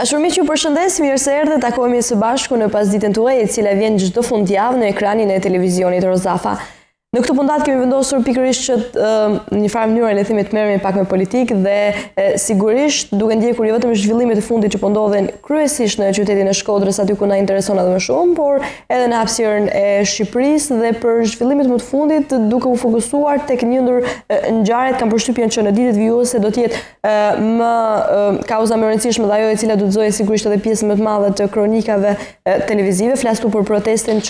Da shumë që përshëndes, mirë se erdhe takojmë së bashku në pas ditën të e, cila vjen gjithdo fund në ekranin e televizionit Rozafa. Në këtë fundat kemi vendosur pikërisht që një farë mënyrë le themi të mërëmi pak me politikë dhe sigurisht duke ndjekur jo vetëm zhvillimet e fundit që po ndodhen kryesisht në qytetin e Shkodrës aty ku na intereson më shumë, por edhe në hapësirën e Shqipërisë dhe për zhvillimet më të fundit duke u fokusuar tek një ndër ngjarjet kam përshtypjen që në ditët vijuese do të jetë më kauza më e rëndësishme dhe ajo e cila do të zojë sigurisht edhe më të madhe të kronikave televizive, flas për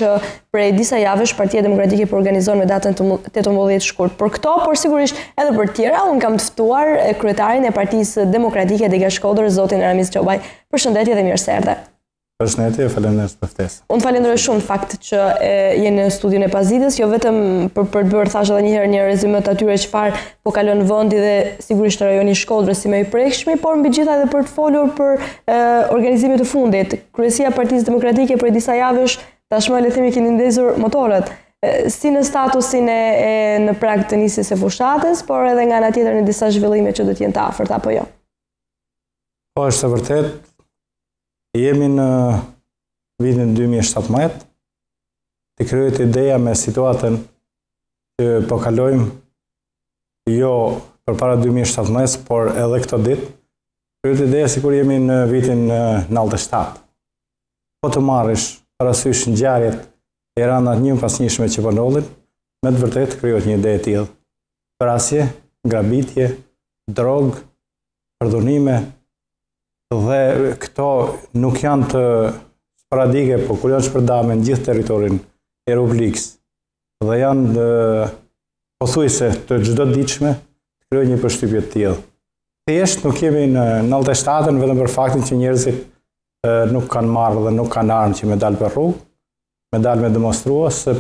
që prej disa javësh Partia Demokratike po organizon datën 18 shkurt. Për këto, por sigurisht edhe për tjera, unë kam tëftuar kryetarin e partisë demokratike dhe gashkodër, Zotin Ramiz Qobaj. Për shëndetje dhe mirë serde. Për shëndetje, falendrës të ftesë. Unë falendrës shumë fakt që jenë në studion e pazitës, jo vetëm për përbërë, thashe dhe njëherë një të atyre që farë po kalon vëndi dhe sigurisht të rajoni shkodrës si me i prekshmi, por mbi gjitha edhe për të folur për organizimit të fundit. Kryesia Partisë Demokratike për disa javësh, tashmë e lethimi kini ndezur motorët si në statusin e në prak të njësis e fushatës, por edhe nga në tjetër në disa zhvillime që dhe t'jen të afert, apo jo? Po, është të vërtet, jemi në vitin 2017, të kryet ideja me situatën që pokalojmë jo për para 2017, por edhe këto ditë, kryet ideja si kur jemi në vitin 97. Po të marrësh, parasysh në gjarjet, e ranë atë njëm pas njëshme që përnollin, me të vërtet kryot një ide e tjilë. Prasje, grabitje, drogë, përdunime, dhe këto nuk janë të paradike, po kur janë në gjithë teritorin e rubliks, dhe janë dhe pothuise të gjithë do diqme, kryot një përshtypje tjilë. Të jeshtë nuk kemi në 97 e shtatën, vetëm për faktin që njerëzit nuk kanë marrë dhe nuk kanë armë që me dalë për rrugë, me dalë me demonstrua, se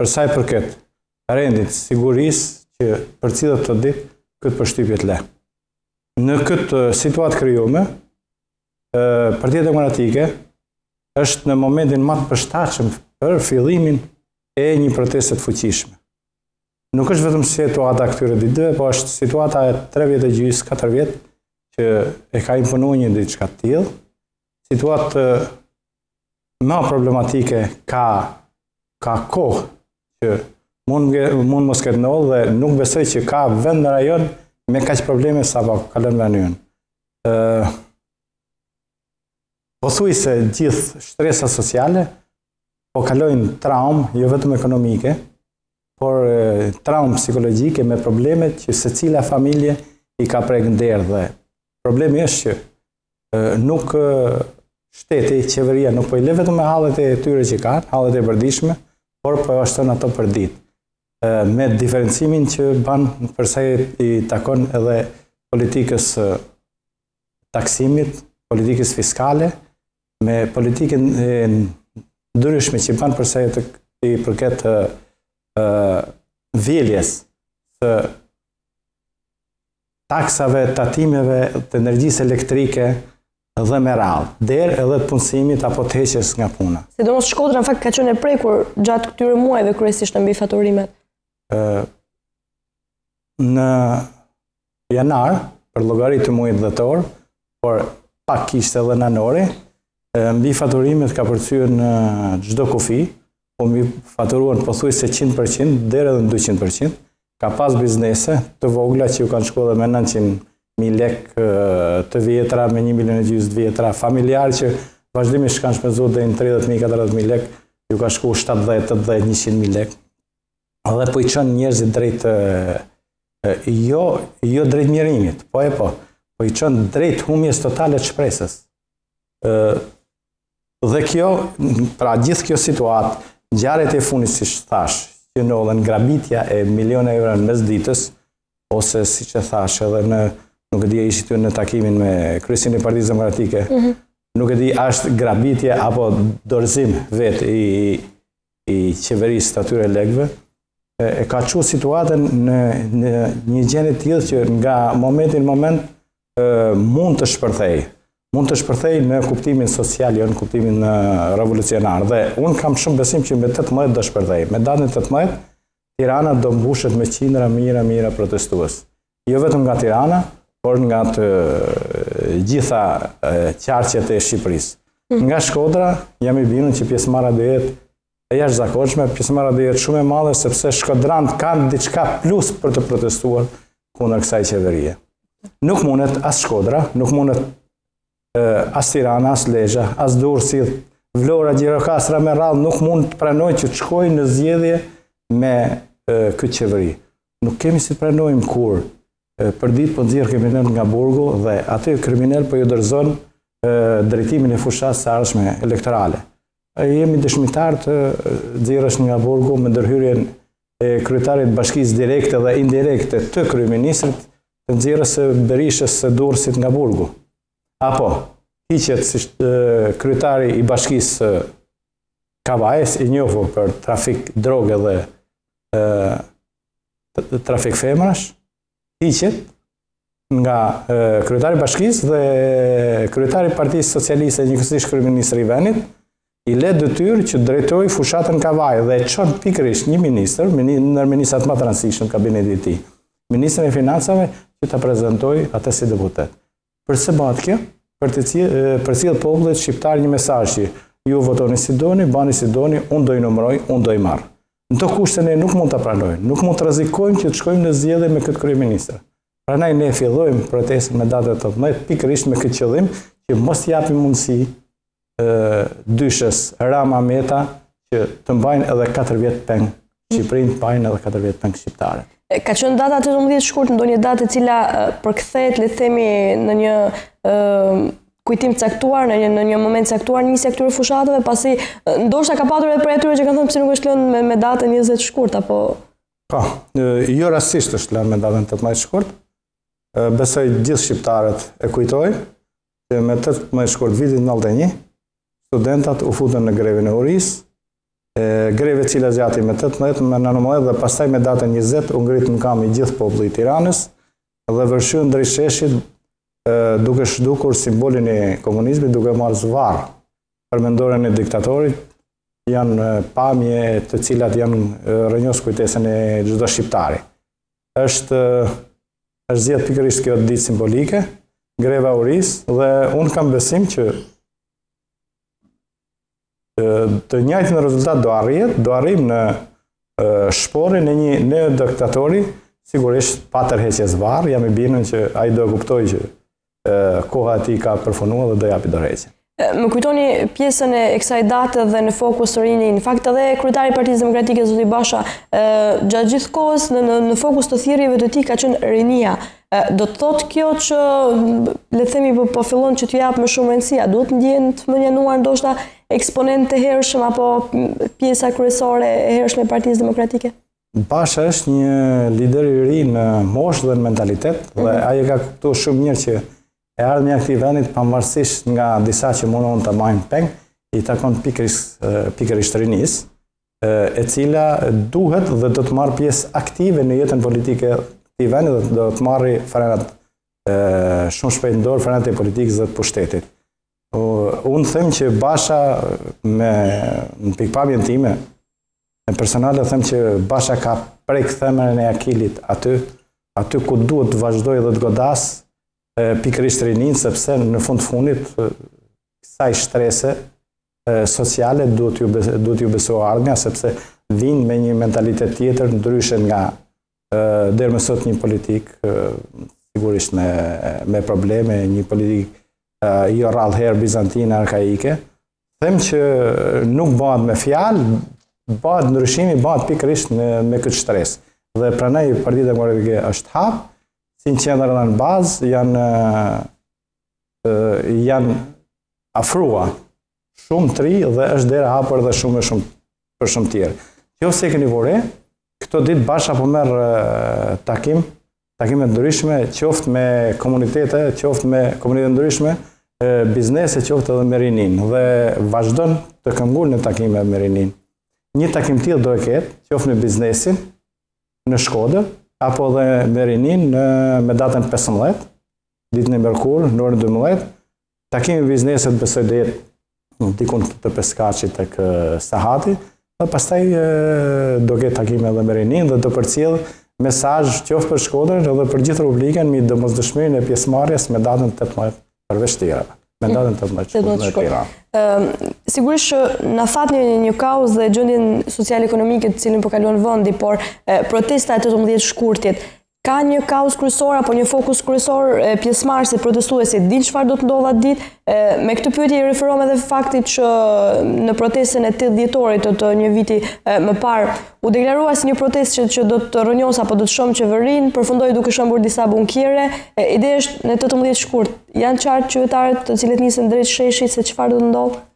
përsa i përket rendit siguris që për cilët të ditë këtë përshtypjet le. Në këtë situatë kryume, partijet e demokratike, është në momentin matë përshtachem për fillimin e një proteset fuqishme. Nuk është vetëm situata këtyre ditëve, po është situata e tre vjetë e gjysë, katër vjetë, që e ka imponu një ditë shkatë tjilë, situatë na problematike ka ka kohë që mund mund mos ketë ndodhur dhe nuk besoj që ka vend në rajon me kaq probleme sa po kalon në anën. ë Po thuj se gjithë shtresa sociale po kalojnë traumë, jo vetëm ekonomike, por traumë psikologjike me problemet që se cila familje i ka pregë ndërë dhe. Problemi është që nuk shteti, qeveria, nuk po i le me halët e tyre që kanë, halët e përdishme, por po e ashtën ato për ditë. Me diferencimin që banë përse i takon edhe politikës taksimit, politikës fiskale, me politikën e ndryshme që banë përse i, i përket të viljes të taksave, tatimeve, të energjisë elektrike, dhe me radhë, der edhe të punësimit apo të heqes nga puna. Se do mos shkodra në fakt ka qënë e prej, kur gjatë këtyre muaj dhe kërësisht në mbi faturimet? Në janar, për logaritë të muajt dhe torë, por pak kishtë edhe në nori, mbi faturimet ka përcyrë në gjdo kufi, po mbi faturuan përthuj se 100%, der edhe në 200%, ka pas biznese të vogla që ju kanë shkodhe me 1.000 lek të vjetra, me 1 milion e gjysë të vjetra, familjar që vazhdimisht kanë shpenzu dhe në 30.000-40.000 lek, ju ka shku 70-80-100.000 lek, dhe po i qënë njerëzit drejt, jo, jo drejt mjerimit, po e po, po i qënë drejt humjes totale të shpresës. Dhe kjo, pra gjithë kjo situatë, gjarët e funi si shtash, që në olën grabitja e milion e euro në mes ditës, ose si që thash edhe në nuk e di e të në takimin me kryesin e partijës demokratike, nuk e di ashtë grabitje apo dorëzim vetë i qeverisë të atyre legve, e ka që situatën në një gjenit tjithë që nga momentin në moment mund të shpërthej, mund të shpërthej në kuptimin social, jo në kuptimin revolucionar, dhe unë kam shumë besim që me 18 dhe shpërthej, me datën 18, Tirana do mbushet me qindra mira, mira protestuës. Jo vetëm nga Tirana, por nga të gjitha qarqet e Shqipëris. Mm. Nga Shkodra, jam i binu që pjesë mara dhejet e jashtë zakonçme, pjesë mara dhejet shumë e madhe, sepse Shkodran kanë diçka plus për të protestuar kundër kësaj qeverie. Nuk mundet as Shkodra, nuk mundet as Tirana, as Lejja, as Durrësi, Vlora, Gjirokastra me radhë nuk mund të prenoj që të shkojnë në zjedhje me këtë qeveri. Nuk kemi si të pranojmë kur për dit për po nëzirë kriminel nga burgu dhe aty kriminel për po ju dërzon drejtimin e fushat së arshme elektorale. Jemi dëshmitar të nëzirës nga burgu me dërhyrjen e kryetarit bashkis direkte dhe indirekte të kryeministrit të nëzirës e berishës së dursit nga burgu. Apo, i qëtë si kryetari i bashkis kavajës i njofu për trafik droge dhe trafik femrash, iqet nga kryetari bashkisë dhe kryetari Partisë Socialiste e njëkësish kryeministri i venit i le dëtyrë që drejtoj fushatën kavaj dhe qënë pikrish një minister, nërë ministrat më në kabinet i ti, ministrën e financave që të prezentoj atë si deputet. Përse bëhat kjo? Për cilë poblet shqiptar një mesaj që ju votoni si doni, bani si doni, unë dojë nëmëroj, unë dojë marë. Në të kushtë ne nuk mund të pranojnë, nuk mund të rizikojmë që të shkojmë në zjedhe me këtë kërë ministrë. Pra nej ne fillojmë protestën me datët të mëjtë, pikërisht me këtë qëllim, që mos të japim mundësi dyshës rama meta që të mbajnë edhe 4 vjetë pengë Shqiprinë të mbajnë edhe 4 vjetë pengë Shqiptare. Ka qënë data të 18 shkurt, ndo një datë e cila përkëthet, le themi, në një kujtim caktuar në një në një moment caktuar një sektor fushatave, pasi ndoshta ka patur edhe për atyre që kanë thënë pse nuk është lënë me, me datën 20 shkurt apo po jo rastisht është lënë me datën 18 shkurt. Besoj gjithë shqiptarët e kujtoj që me 18 shkurt vitit 91 studentat u futën në grevën e Uris, e greve e cila zgjati me 18 në nënmoj dhe pastaj me datën 20 u ngrit në kam i gjithë populli i Tiranës dhe vërshën drejt sheshit duke shdukur simbolin e komunizmi, duke marë zvarë për mendoren e diktatorit, janë pamje të cilat janë rënjohës kujtesën e gjithdo shqiptari. Êshtë është zjetë pikërisht kjo ditë simbolike, greva uris, dhe unë kam besim që të njajtë në rezultat do arrijet, do arrim në shpore në një neodoktatori, sigurisht pa tërheqje zvarë, jam i binën që a i do kuptoj që koha ati ka përfonua dhe do pidorecin. Më kujtoni pjesën e kësaj datë dhe në fokus të rinjë, në fakt edhe kryetari Partisë Demokratike Zoti Basha, gjatë gjithë kohës në fokus të thjerive të ti ka qënë rinia. Do të thotë kjo që, le themi po, po fillon që të japë më shumë rëndësia, do të ndjenë të më njenuar ndoshta eksponent të hershëm apo pjesa kryesore e hershëm e Partisë Demokratike? Basha është një lider i ri në moshë dhe në mentalitet dhe mhm. aje ka këtu shumë njërë që e ardhë një këti vendit përmërësisht nga disa që mundon të bajnë peng, i takon pikër i shtërinis, e cila duhet dhe do të marrë pjesë aktive në jetën politike këti vendit dhe do të marrë frenat shumë shpejt ndorë, frenat e politikës dhe të pushtetit. Unë them që basha me në pikpamjën time, në personale them që basha ka prej themërën e akilit aty, aty ku duhet të vazhdoj dhe të godasë, pikërisht të rinin, sepse në fund funit, kësaj shtrese sociale duhet t'ju beso ardhënja, sepse vinë me një mentalitet tjetër, në dryshen nga dherë me sot një politik, sigurisht me probleme, një politik i oralë herë Bizantinë arkaike, them që nuk bëhat me fjalë, bëhat në rëshimi, bëhat pikërisht me këtë shtresë. Dhe pranej, partitë e mërëtike është hapë, si në në bazë, janë, janë afrua shumë tri dhe është dera hapër dhe shumë e shumë për shumë tjerë. Kjo se këni vore, këto ditë bashkë po merë takim, takim e ndryshme, qoftë me komunitete, qoftë me komunitete ndryshme, biznese qoftë edhe me dhe vazhdon të këmbgul në takime me Një takim tjilë do e ketë, qoftë në biznesin, në Shkodër, apo dhe Berinin në me datën 15, ditën e mërkur, në orën 12, ta kemi bizneset besoj dhe jetë në hmm, dikun të peskaci të kë sahati, dhe pastaj do ketë takime dhe Berinin dhe do përcjellë mesaj qofë për shkodrën dhe për gjithë rubliken mi dëmës e pjesëmarjes me datën 18 për veshtirëve. Me ndatën të mbaqë për në tira. Sigurisht që në fat një një kaos dhe gjëndin social-ekonomikët cilin përkaluan po vëndi, por protesta e të të mëdhjet shkurtit, Ka një kaos kryesor apo një fokus kryesor pjesëmarrës e protestuesit din çfarë do të ndodhë atë ditë? Me këtë pyetje i referohem edhe faktit që në protestën e 8 dhjetorit të, të një viti më parë u deklarua si një protest që, që do të rënjos apo do të shëm qeverinë, përfundoi duke shëmbur disa bunkiere. Ideja është në 18 shkurt, janë qartë qytetarët të cilët nisën drejt sheshit se çfarë do të ndodhë?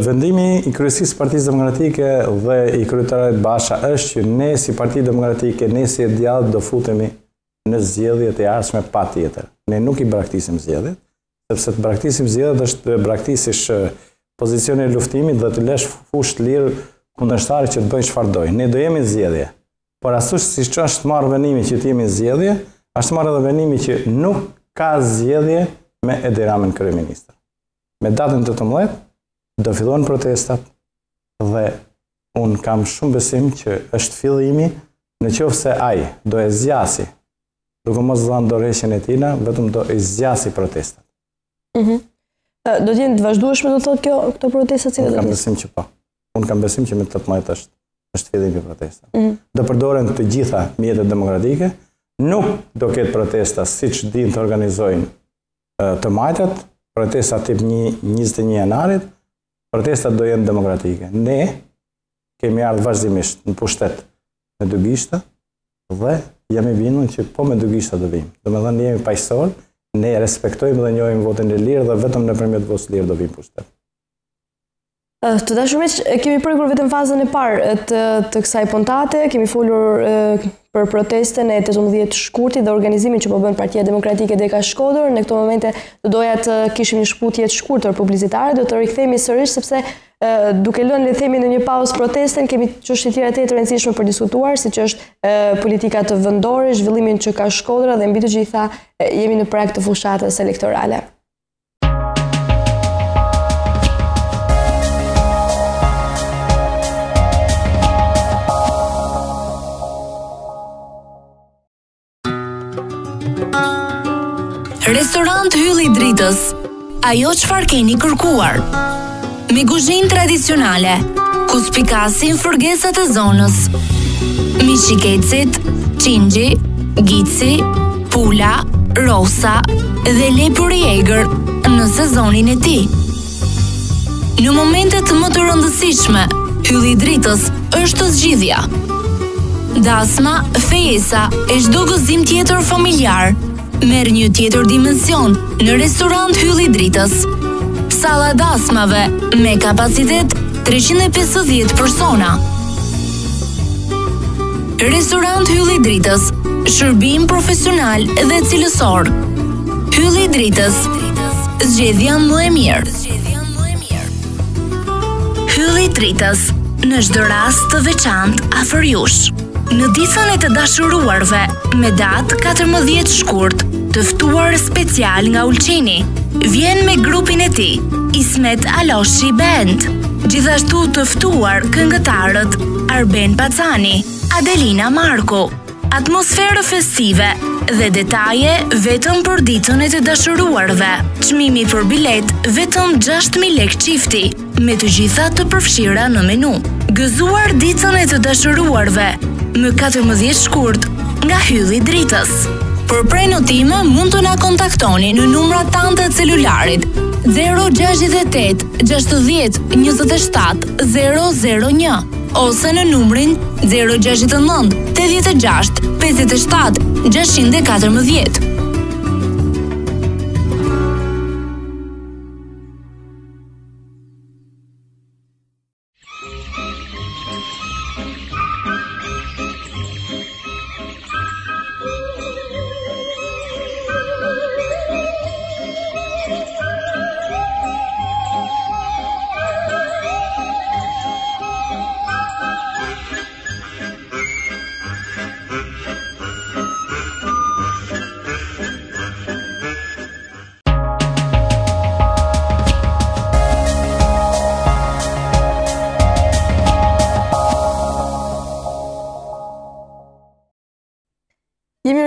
Vendimi i kryesisë Partisë Demokratike dhe i kryetarit Basha është që ne si Parti Demokratike, ne si e djallë do futemi në zjedhjet e arshme pa tjetër. Ne nuk i braktisim zjedhjet, sepse të braktisim zjedhjet është braktisish pozicionin e luftimit dhe të lesh fusht lirë kundështari që të bëjnë që fardoj. Ne do jemi zjedhje, por që si që është marrë venimi që të jemi zjedhje, është marrë edhe venimi që nuk ka zjedhje me edhiramin kërë minister. Me datën të të do fillon protestat dhe unë kam shumë besim që është fillimi në qofë se ajë do e zjasi, duke mos dhe do reshen e tina, vetëm do e zjasi protestat. Mhm. Do t'jenë të vazhdueshme do thotë kjo këto protestat? Unë kam besim që po. Unë kam besim që me të të majtë është është fillimi i mhm. Do përdoren të gjitha mjetet demokratike, nuk do ketë protesta siç din të organizojnë të majtët, protesta tip 1 21 janarit, protestat do jenë demokratike. Ne kemi ardhë vazhdimisht në pushtet me dugishta dhe jam i binun që po me dugishta do vim. Dhe me dhe në jemi pajësor, ne respektojmë dhe njojmë votën e lirë dhe vetëm në përmjet votës lirë do vim pushtet. Të dashurmeq, kemi përgur vetëm fazën e parë të, të kësaj pontate, kemi folur për protestën e 18 shkurti dhe organizimin që po bënë partia demokratike dhe ka shkodur. Në këto momente të doja të kishim një shputje të shkurtër publizitare, do të rikëthemi sërish sepse duke lënë le themi në një paus protestën, kemi që është tjera të të rëndësishme për diskutuar, si që është politika të vëndore, zhvillimin që ka shkodra dhe mbitë gjitha jemi në prak të fushatës elektorale. Restorant Hylli Dritës Ajo që keni kërkuar Me kuzhinë tradicionale Kuspikasin fërgesat e zonës Mi shiketsit Qingji Gici Pula Rosa Dhe lepër i egr Në sezonin e ti Në momentet më të rëndësishme Hylli Dritës është të zgjidhja Dasma, fejesa e shdo gëzim tjetër familjarë merë një tjetër dimension në restorant hylli dritës. Sala dasmave me kapacitet 350 persona. Restorant hylli dritës, shërbim profesional dhe cilësor. Hylli dritës, zgjedhja më e mirë. Hylli dritës, në shdo rast të veçant a fër në disën e të dashuruarve me datë 14 shkurt të ftuar special nga Ulqini. Vjen me grupin e ti, Ismet Aloshi Band, gjithashtu të ftuar këngëtarët Arben Pacani, Adelina Marko, atmosferë festive dhe detaje vetëm për ditën e të dashuruarve. Çmimi për bilet vetëm 6000 lekë çifti, me të gjitha të përfshira në menu. Gëzuar ditën e të dashuruarve më 14 shkurt nga hylli i dritës. Për prenotime mund të na kontaktoni në numrat tanë të celularit 068-60-27-001 ose në numrin 069-86-57-614.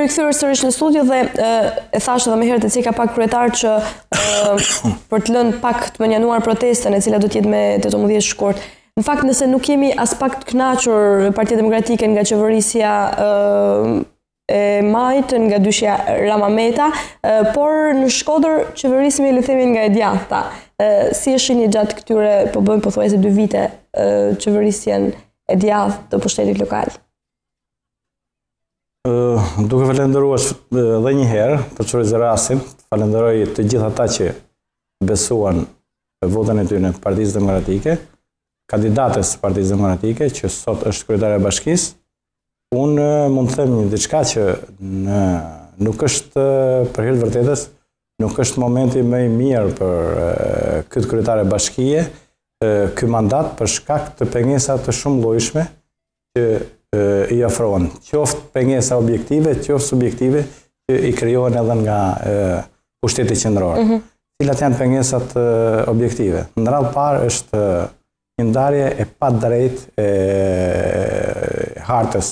mirë këthyrë sërish në studio dhe e thashtë dhe me herët e cika pak kryetar që për të lënë pak të njanuar protestën e cila do tjetë me të të mundhje shkort. Në fakt nëse nuk kemi as pak të knachur partijet demokratike nga qeverisia e majtën nga dyshja Rama Meta, por në shkodër qeverisimi e lëthemi nga e djatëta. Si e një gjatë këtyre po bëjmë po thuajse dy vite qeverisjen e djatë të pushtetit lokalë? duke falenderuar edhe një herë për çdo zërasim, falenderoj të gjitha ata që besuan votën e tyre në Partisë Demokratike, kandidatës së Partisë Demokratike që sot është kryetare e bashkisë. Unë mund të them një diçka që në nuk është për hir të vërtetës, nuk është momenti më i mirë për këtë kryetare bashkie, ky mandat për shkak të pengesave të shumë lojshme, që i afrohen, qoftë pengesa objektive, qoftë subjektive, që i kryohen edhe nga pushtetit qëndrorë. Mhm. Cilat janë pengesat objektive? Në rralë parë është një ndarje e pa drejt hartës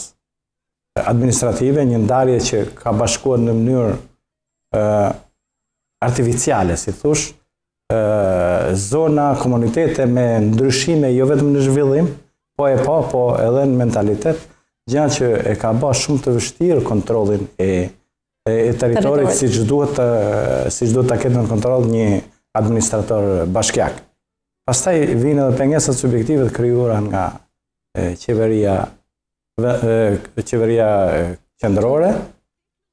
administrative, një ndarje që ka bashkuat në mënyrë artificiale, si thush, zona, komunitete me ndryshime, jo vetëm në zhvillim, po e po, po edhe në mentalitetë, gjatë që e ka ba shumë të vështirë kontrolin e e territorit si që duhet si që duhet të ketë në kontrol një administrator bashkjak. Pastaj vinë edhe pengesat subjektivet kryura nga qeveria qeveria qendrore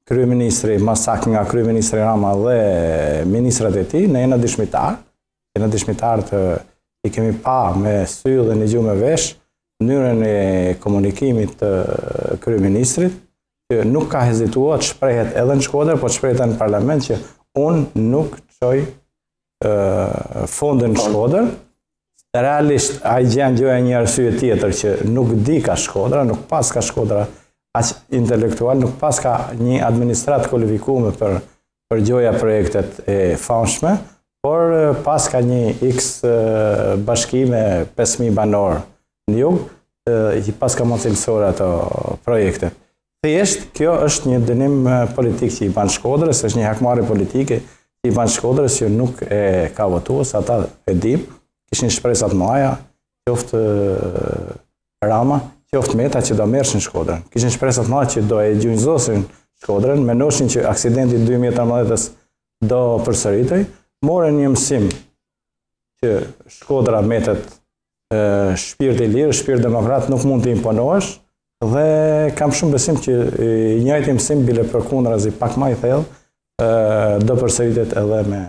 kryeministri Masak nga kryeministri Rama dhe ministrat e ti, në e në dishmitar e në dëshmitar të i kemi pa me sy dhe një gjumë e vesh mënyrën e komunikimit të kryeministrit, që nuk ka hezituar të shprehet edhe në Shkodër, por shprehet në parlament që unë nuk çoj fondën Shkodër. Realisht ai gjen gjë një arsye tjetër që nuk di ka Shkodra, nuk pas ka Shkodra as intelektual, nuk pas ka një administratë kualifikuar për për gjoja projektet e famshme, por pas ka një X bashkime 5000 banorë, ndjog, i pas ka mos cilësore ato projekte. Thjesht, kjo është një dënim politik që i banë shkodrës, është një hakmarë politike që i banë shkodrës që nuk e ka votu, sa ata e dim, kishin shpresat maja, qoftë rama, qoftë meta që do në shkodrën. Kishin shpresat maja që do e gjunjëzosin shkodrën, menoshin që aksidentit 2013 do përsëritej, more një mësim që shkodra metet shpirt i lirë, shpirt demokrat nuk mund të imponohesh dhe kam shumë besim që i njëjti mësim bile për kundra zi pak ma i thellë do përsëritet edhe me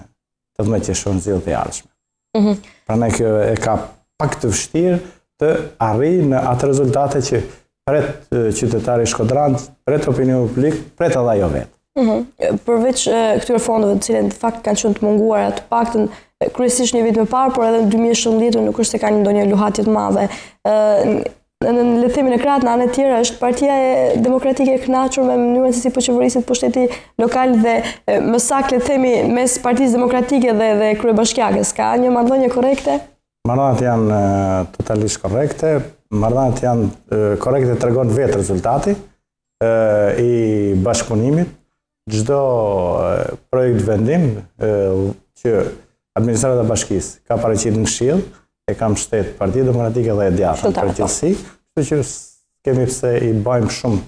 të dhme që shumë zilë të arshme. Mhm. Pra ne kjo e ka pak të vështirë të arri në atë rezultate që pret qytetari Shkodrant, pret opinion publik, pret edhe jo vetë. Mhm. Përveç këtyre fondove të cilin fakt kanë qënë të munguar atë paktën, kryesisht një vit më parë, por edhe në 2017 nuk është se ka një ndonjë luhatje të madhe. në lëthimin e kratë, në anë tjera, është Partia e Demokratike e kënaqur me mënyrën se si po për pushteti lokal dhe më saktë lëthimi mes Partisë Demokratike dhe dhe kryebashkiakës ka një marrëdhënie korrekte. Marrëdhëniet janë totalisht korrekte. Marrëdhëniet janë korrekte tregon vetë rezultati ë i bashkëpunimit çdo projekt vendim që administrata bashkisë ka paraqitur në këshill, e kam shtet Partia Demokratike dhe e djathtë për qetësi, po. kështu që kemi pse i bëjmë shumë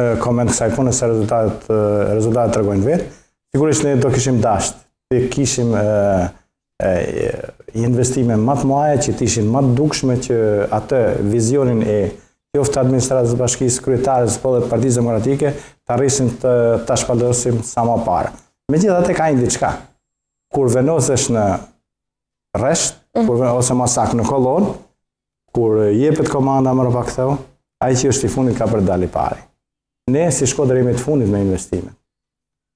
komendë koment kësaj punë se rezultatet rezultatet tregojnë vetë. Sigurisht ne do kishim dashtë, të kishim e, investime më të mëdha që të ishin më të dukshme që atë vizionin e qoftë administratës bashkisë kryetarës apo dhe Partisë Demokratike të arrisin të ta sa më parë. Megjithatë ka një diçka kur venosesh në resht, mhm. ose masak në kolon, kur jepet komanda më rëpa këtheu, a i që është i fundit ka për dali pari. Ne si shkodrejme të fundit me investimin.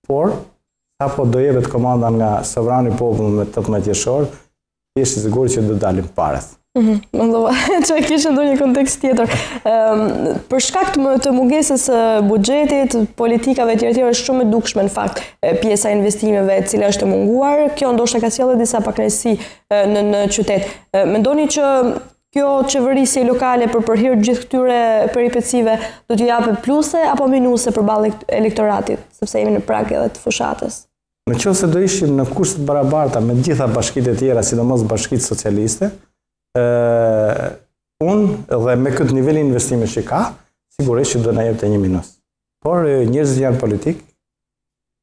Por, ta po do jepet komanda nga sëvrani popull me tëtë me tjeshorë, ishtë zëgurë që do dalim pareth. Mhm, më ndova, që e kishë ndo një kontekst tjetër. Për shkak të mungesës budgetit, politikave tjere tjere, është shumë e dukshme në fakt pjesa investimeve cilë është munguar. Kjo ndoshtë ka sjallë dhe disa paknesi në qytet. Mendoni që kjo qeverisje lokale për përhirë gjithë këtyre peripecive do t'ju jape pluse apo minuse për balë elektoratit, sepse jemi në prakje dhe të fushatës? Në që se do ishim në kushtë barabarta me gjitha bashkite e tjera, sidomos bashkite socialiste, unë dhe me këtë nivel investimesh që ka sigurisht që do na jete një minus. Por njerëzit janë politikë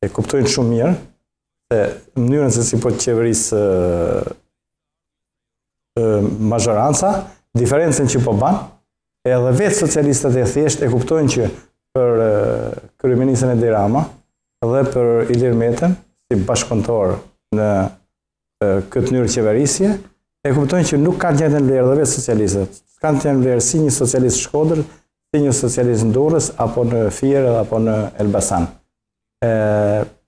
e kuptojnë shumë mirë se mënyrën se si po qeverisë mazharansa, majoranca diferencën që po bën, edhe vetë socialistët e thjeshtë e kuptojnë që për kryeministën e dirama, dhe për Ilir Metën si bashkëqëndtor në këtë njërë qeverisje e kuptojnë që nuk kanë gjendën vlerë dhe vetë socialistët. Kanë të janë vlerë si një socialist shkodër, si një socialist në Durës, apo në Fierë, apo në Elbasan.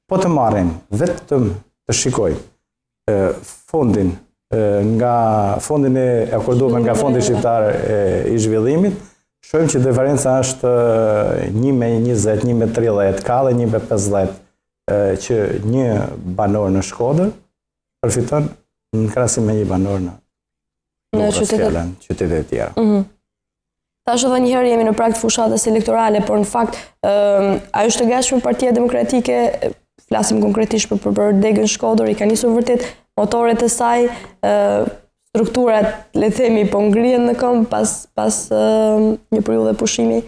po të marrin, vetëm të shikoj fondin, nga fondin e akordume nga fondi shqiptar e, i zhvillimit, shojmë që diferenca është 1 me 20, 1 me 30, ka dhe 1 me 50, që një banor në shkodër, përfiton në krasi me një banor në në qytetet. e tjera. Mhm. Tashë dhe njëherë jemi në prakt fushatës elektorale, por në fakt, a është të gashme partia demokratike, flasim konkretisht për përbërë degën shkodër, i ka njësur vërtet motoret e saj, strukturat, le themi, po ngrien në këmë pas një përju dhe pushimi?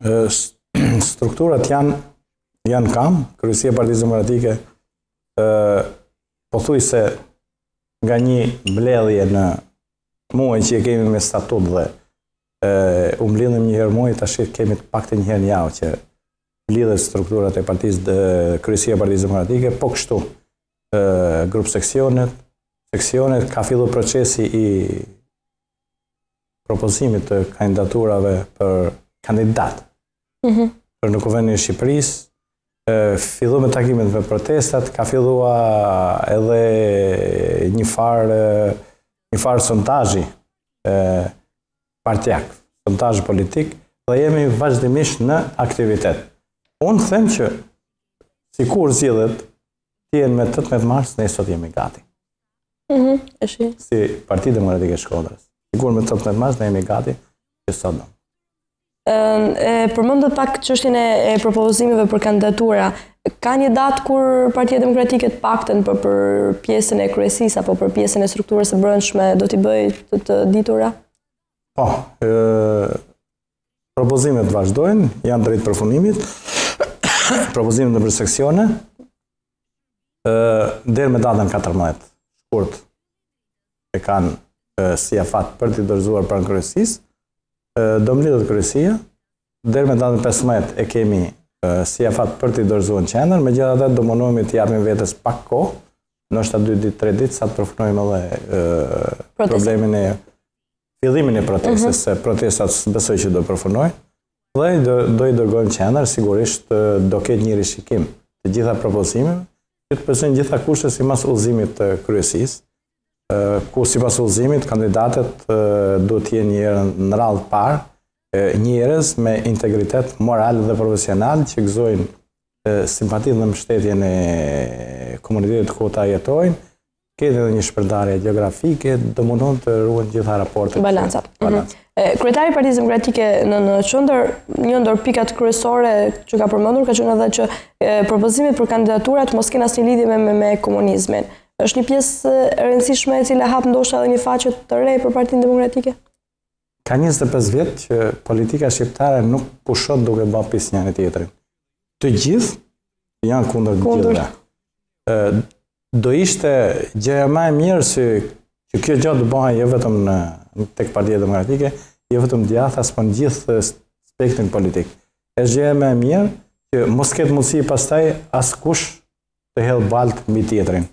Strukturat janë kam, kërësia partizë demokratike, po thuj se nga një mbledhje në muaj që kemi me statut dhe u mblidhëm një herë muaj, tash kemi të paktën një herë javë që mblidhet strukturat e partisë kryesia e Partisë Demokratike, po kështu ë grup seksionet, seksionet ka fillu procesi i propozimit të kandidaturave për kandidat. Mhm. për në kuvendin e Shqipërisë, fillu me takimet me protestat, ka fillua edhe një farë një farë sondajji partijak, sondajji politik, dhe jemi vazhdimisht në aktivitet. Unë them që si kur zilet, tjenë me 18 mars, ne sot jemi gati. Mm -hmm, e shi. Si Parti Demokratike Shkodrës. Sigur me 18 mars, ne jemi gati, që sot nëmë. Për mëndë pak qështjën e propozimive për kandidatura, ka një datë kur partijet demokratike të pakten për pjesën e kryesis apo për pjesën e strukturës e brëndshme do t'i bëj të ditura? Po, propozimet vazhdojnë, janë drejtë për funimit, propozimet në përseksione, dherë me datën 14, kërët e kanë si fatë për t'i dërzuar për në do mblidhët kërësia, dherë me datën 15 e kemi si e fatë për të i dorëzuën qenër, me gjitha dhe do mënojmë të japim vetës pak ko, në është 2 ditë, 3 ditë, sa të përfënojmë edhe problemin e fillimin e protestës, mhm. se protestat së besoj që do përfënojnë, dhe do, i dërgojmë qenër, sigurisht do ketë një rishikim të gjitha propozimeve, që të përsojnë gjitha kushtës i mas të kryesisë, ku si pas ullëzimit kandidatet do t'je njërë në rallë parë, njërës me integritet moral dhe profesional që gëzojnë simpatit dhe mështetjen e komunitetit ku ta jetojnë, këtë edhe një shpërdarje geografike, dhe mundon të ruen gjitha raportet. Balansat. Mhm. Kretari Parti Zemkratike në në qëndër, një ndër pikat kryesore që ka përmëndur, ka qënë edhe që propozimit për kandidaturat mos kena si lidhime me komunizmin është një pjesë e rëndësishme e cila hap ndoshta edhe një faqe të re për Partinë Demokratike. Ka 25 vjet që politika shqiptare nuk pushot duke bërë pjesë një tjetërin. Të gjithë janë kundër të gjitha. Ë do ishte gjë më e mirë si që kjo gjë të bëhej jo vetëm në tek Partia Demokratike, jo vetëm djatha, as në gjithë spektrin politik. E gjëja më e mirë që mos ketë mundësi pastaj askush të hedh baltë mbi tjetrin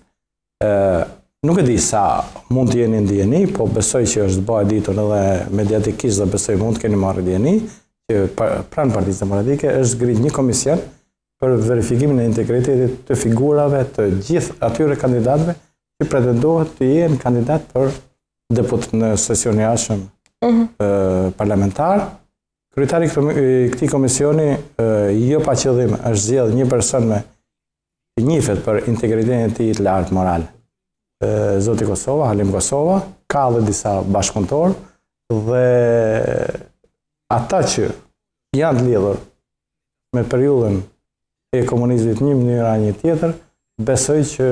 nuk e di sa mund të jeni në po besoj që është bëjë ditur në dhe mediatikisht dhe besoj mund të keni marrë djeni, që pranë partijës demokratike, është grit një komision për verifikimin e integritetit të figurave të gjithë atyre kandidatve që pretendohet të jenë kandidat për deput në sesion jashëm mhm. parlamentar. Kryetari këti komisioni, jo pa qëllim, është zjedhë një person me njifet për integritetin e ti të lartë moral. Zoti Kosova, Halim Kosova, ka dhe disa bashkëntorë, dhe ata që janë të lidhër me periullën e komunizit një mënyra një tjetër, besoj që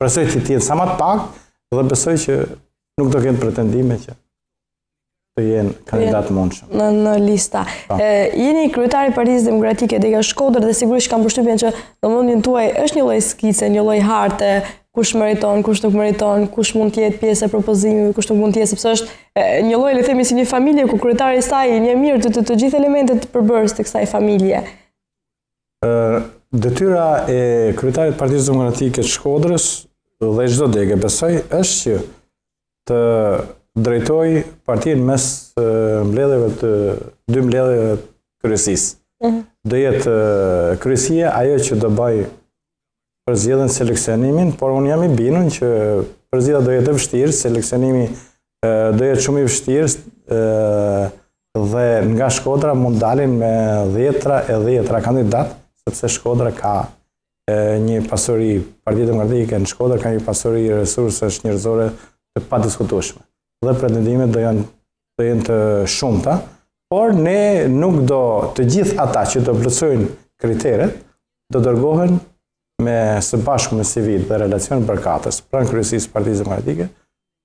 presoj që tjetë sa matë pak, dhe besoj që nuk do kënë pretendime që të jenë kandidat mundshëm. Në, në lista. Po. jeni kryetari Partisë Demokratike ka Shkodër dhe sigurisht kam përshtypjen që në mundin tuaj është një lloj skice, një lloj harte kush meriton, kush nuk meriton, kush mund të jetë pjesë e propozimit, kush nuk mund të jetë, sepse është një lloj le themi si një familje ku kryetari i saj një mirë të të, të gjithë elementet të përbërës të kësaj familje. Ë detyra e kryetarit të Partisë Demokratike të Shkodrës dhe çdo dege besoj është që të drejtoj partijin mes mbledhjeve të dy mbledhjeve të kërësis. Mhm. Dhe jetë kërësia ajo që do baj përzidhen seleksionimin, por unë jam i binën që përzidha do jetë të vështirë, seleksionimi do jetë shumë i vështirë dhe nga shkodra mund dalin me 10ra e 10ra kandidat, sepse shkodra ka një pasori, partitë e mërdi në shkodra, ka një pasori i resursës njërzore të pa dhe pretendimet do janë të jenë të shumta, por ne nuk do të gjithë ata që do plotësojnë kriteret do dërgohen me së bashku me civil dhe relacion përkatës pranë kryesisë Partisë Demokratike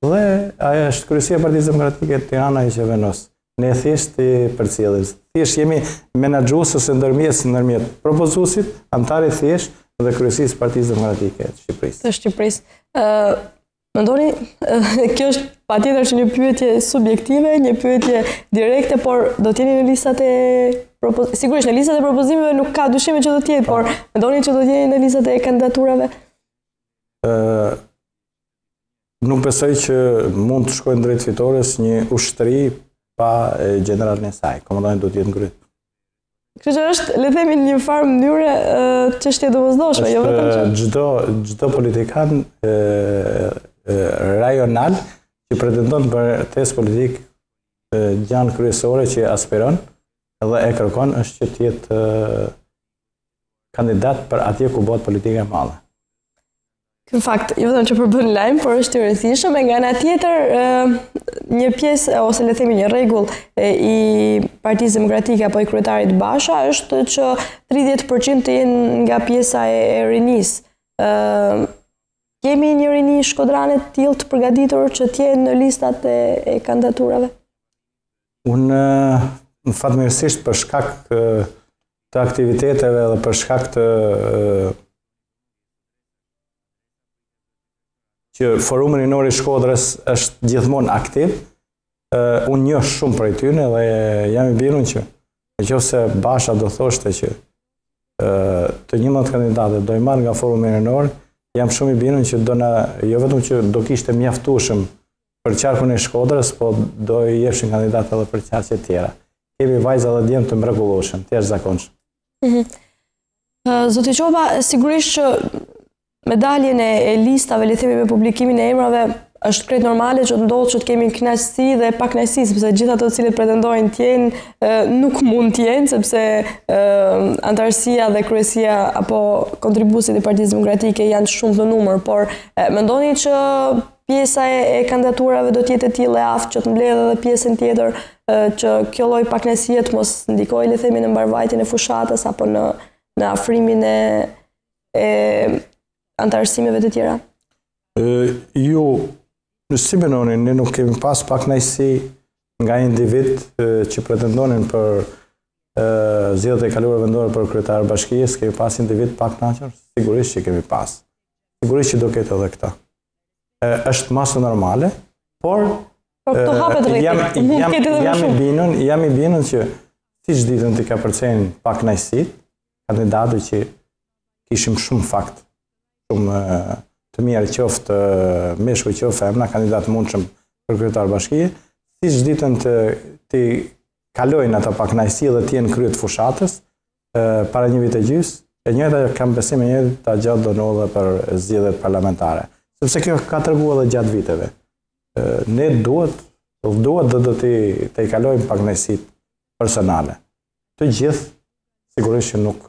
dhe ajo është kryesia e Partisë Demokratike Tirana që vendos. Ne thjesht i përcjellim. Thjesht jemi menaxhues ose ndërmjet ndërmjet propozuesit, antarë thjesht dhe kryesisë Partisë Demokratike të Shqipërisë. Të Shqipërisë. ë kjo është pa tjetër që një pyetje subjektive, një pyetje direkte, por do tjeni në listat e... Sigurisht, në listat e propozimeve nuk ka dushime që do tjetë, por po. më doni që do tjeni në listat e kandidaturave? Nuk besoj që mund të shkojnë drejtë fitores një ushtëri pa general në saj. Komandojnë do tjetë në grytë. Kështë që është, le themi një farë mënyre që shtje do vëzdoshme, jo vetëm që? Gjdo politikan rajonalë, që pretendon për test politik gjanë kryesore që aspiron edhe e kërkon është që tjetë kandidat për atje ku bëhet politika e madhe. Në fakt, jo vetëm që përbën lajm, por është të rëndësishëm e nga ana tjetër një pjesë ose le të themi një rregull i Partisë Demokratike apo i kryetarit Basha është që 30% të jenë nga pjesa e rinisë. Jemi një rini shkodranet tilë të përgaditur që tjenë në listat e kandidaturave? Unë në fatëmirësisht për shkak të aktiviteteve dhe për shkak të që forumën i nori shkodrës është gjithmonë aktiv, unë një shumë për e tyne dhe jam i binun që në që se basha do thoshte që të një mëtë kandidatët dojmanë nga forumën i nori, Jam shumë i binën që do në, jo vetëm që do kishte mjaftushëm për qarkën e shkodrës, po do i jepshin kandidat edhe për qarqët tjera. Kemi vajzë dhe djemë të mrekulloshëm, të jeshtë zakonshëm. Mhm. Zoti Qoba, sigurisht që medaljen e listave, le themi me publikimin e emrave, është krejt normale që të ndodhë që të kemi knasësi dhe pa sepse gjitha të cilët pretendojnë tjenë, nuk mund tjenë, sepse antarësia dhe kryesia apo kontribusit i partijës demokratike janë shumë të numër, por mendoni që pjesa e kandidaturave do tjetë e tjile aftë që të mbledhe dhe pjesën tjetër, që kjo loj pa knasësit mos ndikoj le themi në mbarvajtin e fushatës apo në afrimin e antarësimeve të tjera? Jo, Në si benonin, në nuk kemi pas pak najsi nga individ që pretendonin për zilët e kalurë vendore për kretarë bashkijës, kemi pas individ pak sigurisht që kemi pas. Sigurisht që do ketë edhe këta. Êshtë masë normale, por, po, jam i binën që si që ditën të ka përcen pak najsi, kandidatë që kishim shumë fakt, shumë të mjerë qoftë, meshku qoftë, femna, kandidat mundshëm për kryetar bashkije, si që ditën të, të kalojnë ata pak najsi dhe t'jenë kryet fushatës, para një vit e gjysë, e njëta kam besim e njëta të gjatë do në dhe për zgjidhjet parlamentare. Sepse kjo ka të rëgu gjatë viteve. Ne duhet, duhet dhe dhe të, të i kalojnë pak personale. Të gjithë, sigurisht që nuk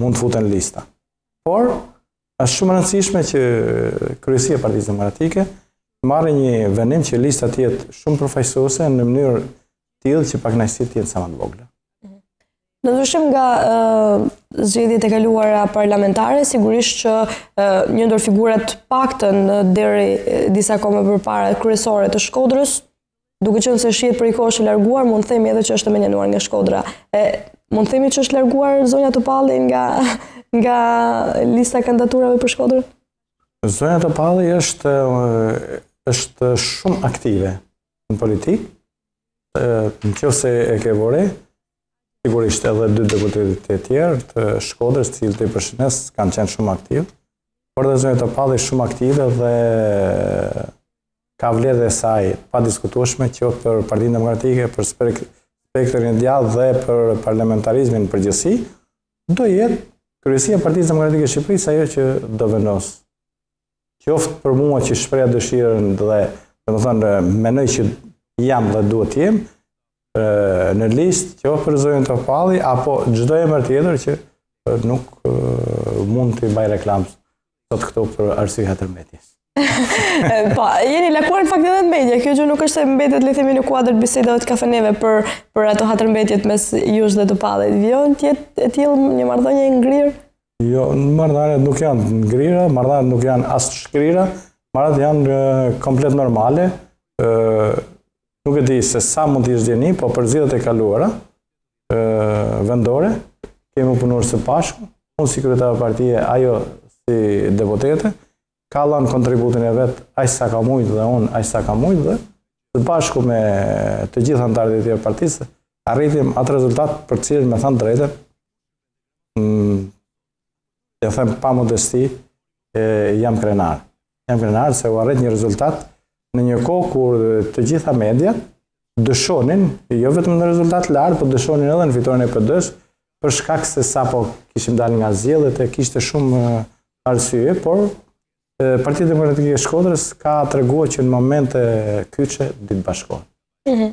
mund të futen lista. Por, është shumë rëndësishme që kryesia e Partisë Demokratike marrë një vendim që lista të jetë shumë përfaqësuese në mënyrë të tillë që pak të jetë sa më të Në ndryshim nga zgjedhjet e kaluara parlamentare, sigurisht që e, një ndër figurat paktën deri disa kohë më përpara kryesore të Shkodrës, duke qenë se shihet për ikosh e larguar, mund të themi edhe që është më njohur nga Shkodra. E Mund themi që është larguar zonja të pallin nga, nga lista kandidaturave për shkodrë? Zonja të pallin është, është shumë aktive në politikë, në që se e ke vore, sigurisht edhe dy deputetit e tjerë të shkodrës cilë të i përshines, kanë qenë shumë aktive, por dhe zonja të pallin shumë aktive dhe ka vlerë dhe saj pa diskutuashme që për partinë demokratike, për spektrë, spektrin e djathtë dhe për parlamentarizmin përgjithësi, do jetë kryesia e Partisë Demokratike e Shqipërisë ajo që do vendos. Qoftë për mua që shpreh dëshirën dhe domethënë mendoj që jam dhe duhet të jem në listë që ofë për zojën të pali, apo gjdo e mërë tjetër që nuk mund të i baj reklamës të të këto për arsyhe të rëmetjes. Po, jeni lakuar në fakt edhe në media, kjo gjë nuk është e mbetet le të themi në kuadrin e bisedave të kafeneve për për ato mbetjet mes jush dhe të pallit. vjo, në tjetë e tjilë një marrëdhënie ngrirë? Jo, marrëdhëniet nuk janë ngrira, marrëdhëniet nuk janë as të shkrira, janë komplet normale. ë Nuk e di se sa mund të ishte po për zgjedhjet e kaluara ë vendore kemi punuar së bashku, unë si kryetar partie, ajo si deputete ka lanë kontributin e vetë, ajë sa ka mujtë dhe unë, ajë sa ka mujtë dhe, dhe bashku me të gjithë antarët e tjerë partisë, arritim atë rezultat për cilën me thanë drejten, dhe mm, thëmë pa modesti, e, jam krenar. Jam krenar se u arrit një rezultat në një kohë kur të gjitha mediat dëshonin, jo vetëm në rezultat lartë, po dëshonin edhe në fitorin e PD-s, për shkak se sapo kishim dalë nga zjellët e kishte shumë arsye, por Partijet e e Shkodrës ka të reguar që në momente kyqe dhe të bashkohet. Mhm.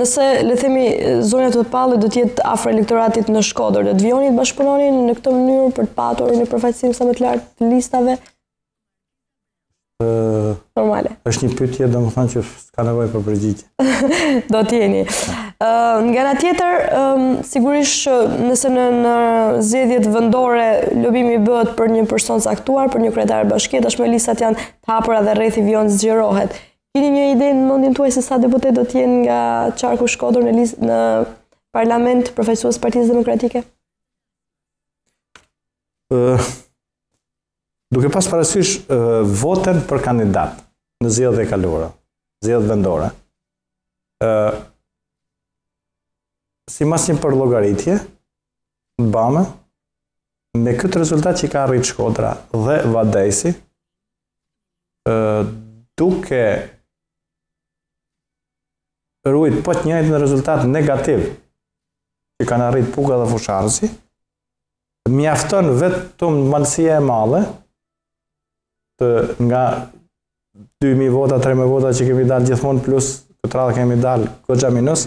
Nëse, le themi, zonjët të palë dhe të jetë afre elektoratit në Shkodrë, dhe të vionit bashkëpunonin në këtë mënyrë për të patur në përfaqësim sa më të lartë listave, Normale. është një pytje, dhe më thanë që s'ka nevoj për përgjitje. do t'jeni. Nga nga tjetër, sigurisht nëse në, në zedjet vëndore, lobimi bëhet për një person saktuar, për një kretarë bashkjet, është me listat janë tapëra dhe rejthi vion zgjerohet. Kini një ide në mundin tuaj se sa deputet do t'jen nga qarku shkodur në, në parlament profesuës partijës demokratike? Uh, duke pas parasysh votën për kandidat në zjedhët e kalora, zjedhët vendore, si mas një për logaritje, bame, me këtë rezultat që ka rritë shkodra dhe vadejsi, duke rrujt po të njëjtë në rezultat negativ që kanë arrit puka dhe fusharësi, mjafton vetëm mëndësia e madhe të nga 2000 vota, 3000 vota që kemi dalë gjithmonë plus këtë radhë kemi dalë goxha minus.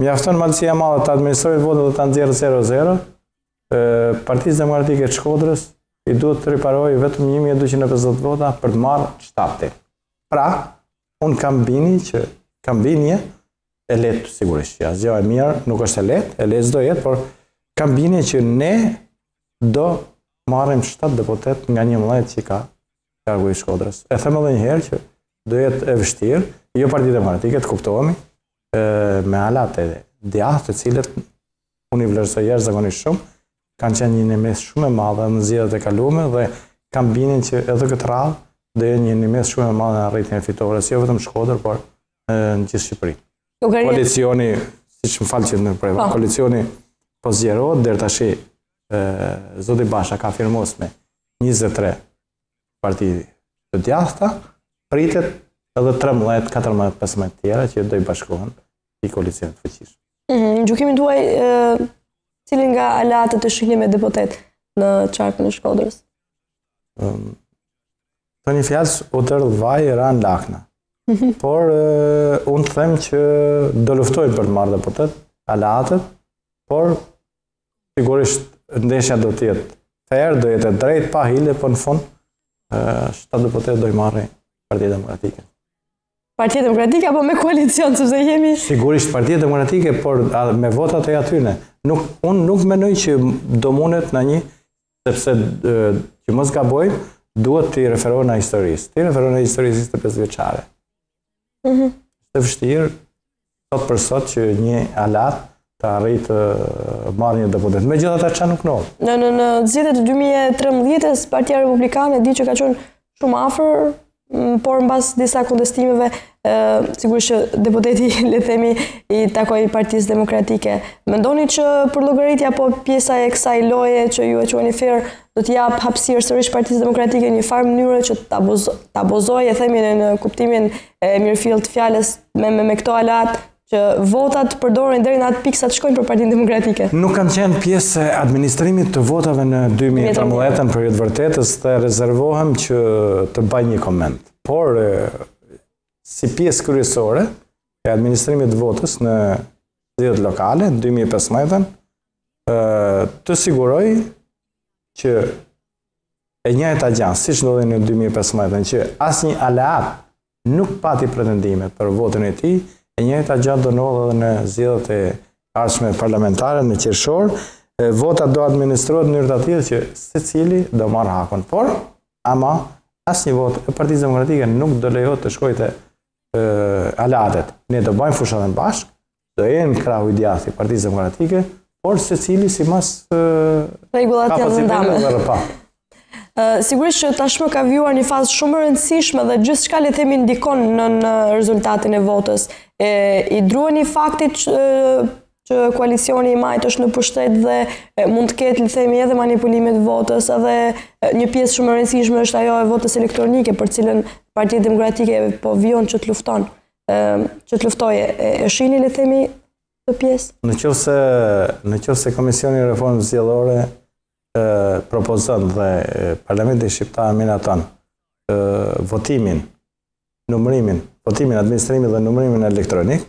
Mi afton malësia malë të administrojit votët dhe të nëzirë 0-0. E, partiz dhe martik e shkodrës i duhet të riparoj vetëm 1250 vota për të marë qëtapti. Pra, unë kam bini që kam bini e e letë sigurisht që asë e mirë, nuk është e letë, e letë zdo jetë, por kam bini që ne do marim 7 depotet nga një mëllajt që ka kargu i Shkodrës. E them edhe një herë që do jetë e vështirë, jo për ditë e të kuptohemi ë me alat e djathtë të cilët unë i vlerësoj jashtë zakonisht shumë, kanë qenë një mes shumë e madhe në zgjedhjet e kaluara dhe kanë binin që edhe këtë radhë do jetë një mes shumë e madhe në arritjen e fitores, jo vetëm Shkodër, por e, në gjithë Shqipërinë. Okay, Koalicioni, yeah. siç më falni në provë, po. oh. koalicioni po zgjerohet deri tash ë zoti Basha ka firmosur me partijë të djathta, pritet edhe 13, 14, 15 tjera që do i bashkohen i koalicionit fëqish. Në mhm, Gjukimin duaj, cilin nga alatët të shikje me depotet në qarkën e shkodrës? Të një fjallës, u tërë vaj e ranë lakna. Mhm. Por, unë të them që do luftoj për të marrë depotet, alatët, por, sigurisht, ndeshja do tjetë fair, do jetë drejt, pa hile, por në fundë, 7 deputet do i marri Partia Demokratike. Partia Demokratike apo me koalicion, që jemi? Sigurisht Partia Demokratike, por me votat e atyne. Unë nuk menoj që do mundet në një, sepse që mos ka bojnë, duhet të i referohë në historisë. Të i referohë në historisë të pesveqare. Mhm. Të fështirë, sot për sot që një alatë të arritë të marrë një deputet. Me gjitha ta që nuk nëllë. Në, në, në zhjetet 2013-ës, partia republikane di që ka qënë shumë afer, por në basë disa kontestimeve, sigur që deputeti, le themi, i takoj partijës demokratike. Mendoni që për logaritja po pjesa e kësaj loje që ju e që një firë, do të japë hapsirë sërish partijës demokratike një farë mënyrë që të abozoj, e themi në kuptimin e mirëfil të fjales me, me, me këto alatë që votat përdorin deri në atë pikë sa të shkojnë për Partinë Demokratike. Nuk kanë qenë pjesë e administrimit të votave në 2013-ën për jetë vërtetës dhe rezervohem që të baj një koment. Por, si pjesë kryesore e administrimit të votës në zidët lokale, në 2015-ën, të siguroj që e një e të gjanë, si që ndodhe në 2015-ën, që asë një aleat nuk pati pretendime për votën e ti, E njëjët gjatë do nëllë dhe në zidhët e arshme parlamentare në qershor, vota do administruat në të tillë që se cili do marë hakon. Por, ama, asë një vot e partijës demokratike nuk do lejohet të shkojt e alatet. Ne do bëjmë fushat e në bashk, do e në krahu i djathë i demokratike, por se cili si mas kapacitetet dhe rëpa. Sigurisht që tashmë ka vjuar një fazë shumë rëndësishme dhe gjithë shka le themi ndikon në rezultatin e votës. I druhe një faktit që koalicioni i majtë është në pushtet dhe mund të ketë le themi edhe manipulimit votës edhe një pjesë shumë rëndësishme është ajo e votës elektronike për cilën partijet demokratike po vion që të lufton. Që të luftoje, e shini le themi të pjesë? Në qëse komisioni reformës zjelore propozon dhe Parlamenti Shqiptar Minaton votimin, numërimin, votimin, administrimi dhe numërimin elektronik,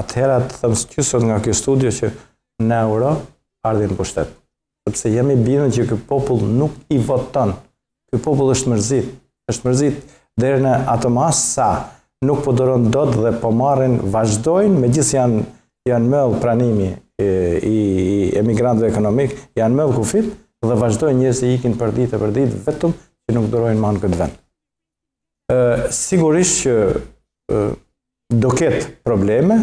atëhera të thëmë së qësot nga kjo studio që në euro ardhin kushtet. Tëpse jemi bindën që kjo popull nuk i voton, kjo popull është mërzit, është mërzit dherë në atë masë sa nuk po dëron do të dhe po marrin, vazhdojnë, me gjithë janë, janë mëllë pranimi i, emigrantëve ekonomik, janë mëllë kufit, dhe vazhdojnë njerëz që ikin për ditë për ditë vetëm që nuk dorojnë ma në këtë vend. Ë sigurisht që ë do ketë probleme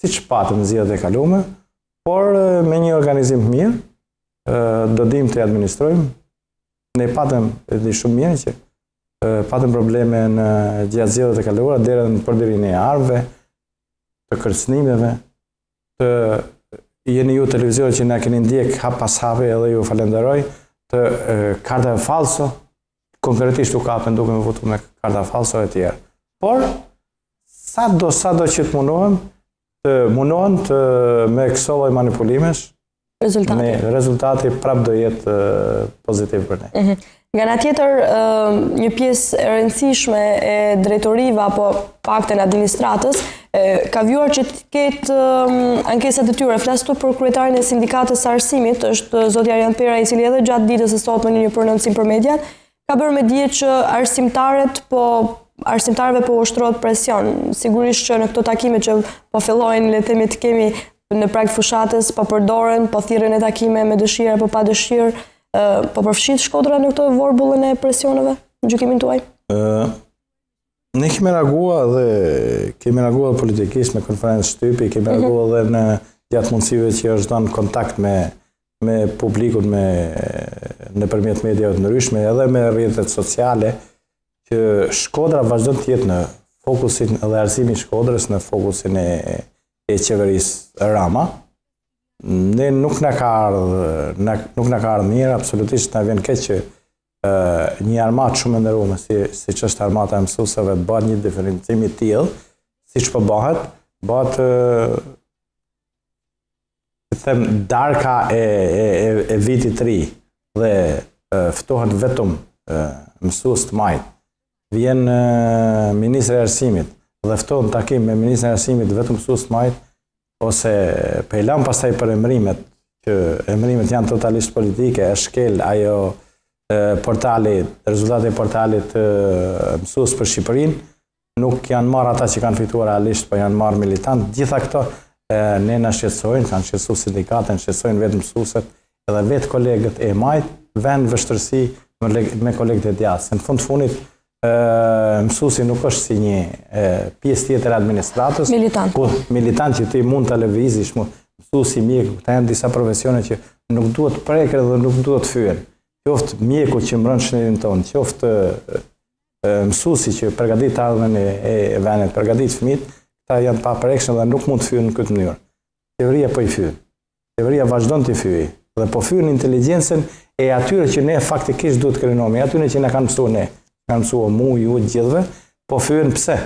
siç patëm në e kaluara, por me një organizim të mirë ë do dim të administrojmë. Ne patëm edhe shumë mirë që ë patëm probleme në gjatë zgjedhjeve të kaluara deri në përdorimin e arve, të kërcënimeve të jeni ju televizion që nga keni ndjek hap pas hapi edhe ju falenderoj të karta e falso konkretisht u kapën duke me vutu me karta e falso e tjerë por sa do sa do që të mundohem, të munohem të me kësovoj manipulimesh me rezultati prap do jetë pozitiv për ne Nga nga tjetër, një pjesë e rëndësishme e drejtoriva, apo pakte në administratës, ka vjuar që të ketë um, ankesat të tyre, flastu për kryetarën e sindikatës arsimit, është zotja Arjan Pera i cili edhe gjatë ditës e sotë më një një përnëndësim për mediat, ka bërë me dje që arsimtaret po arsimtarve po ushtrohet presion. Sigurisht që në këto takime që po fillojnë, le të themi të kemi në prag fushatës, po përdoren, po thirrën e takime me dëshirë apo pa dëshirë, po përfshihet Shkodra në këtë vorbullën e presioneve në gjykimin tuaj? Ëh, Ne kemi reagua dhe kemi reaguar politikisht me konferencë shtypi, kemi mhm. reagua dhe në gjatë mundësive që është dhe në kontakt me me publikun me në përmjet medijave të ndryshme edhe me rrjetet sociale që Shkodra vazhdon të jetë në fokusin dhe arsimin e Shkodrës në fokusin e e qeverisë Rama. Ne nuk na ka ardhë, nuk na ka ardhur mirë, absolutisht në vjen keq që një armat shumë e nërume, si që është armata e mësusëve, bërë një diferencimi tjilë, si që përbohet bëhet, bërë të them, darka e vitit ri, dhe fëtohet vetëm mësusë të majtë, vjen Ministrë e Arsimit, dhe fëtohet në takim me Ministrë e Arsimit vetëm mësusë të majtë, ose pejlam pasaj për emrimet, që emrimet janë totalisht politike, e shkel, ajo, e portali, rezultate e portalit mësus për Shqipërin, nuk janë marë ata që kanë fituar realisht, po janë marë militant, gjitha këto ne në shqetsojnë, kanë shqetsu sindikate, në shqetsojnë vetë mësuset, edhe vetë kolegët e majtë, venë vështërsi me kolegët e djasë. Në fund funit, mësusi nuk është si një pjesë tjetër administratës. Ku po militant që ti mund të levizish, mësusi mjekë, të janë disa profesione që nuk duhet prekër dhe nuk duhet fyën qoftë mjeku që mbron shëndetin tonë, qoftë mësuesi që përgatit ardhmën e, venet, vendit, përgatit fëmijët, këta janë pa prekshëm dhe nuk mund të fyren në këtë mënyrë. Teoria po i fyen. Teoria vazhdon të fyej dhe po fyen inteligjencën e atyre që ne faktikisht duhet të krenohemi, atyre që na kanë mësuar ne, kanë mësuar mua ju gjithëve, po fyen pse?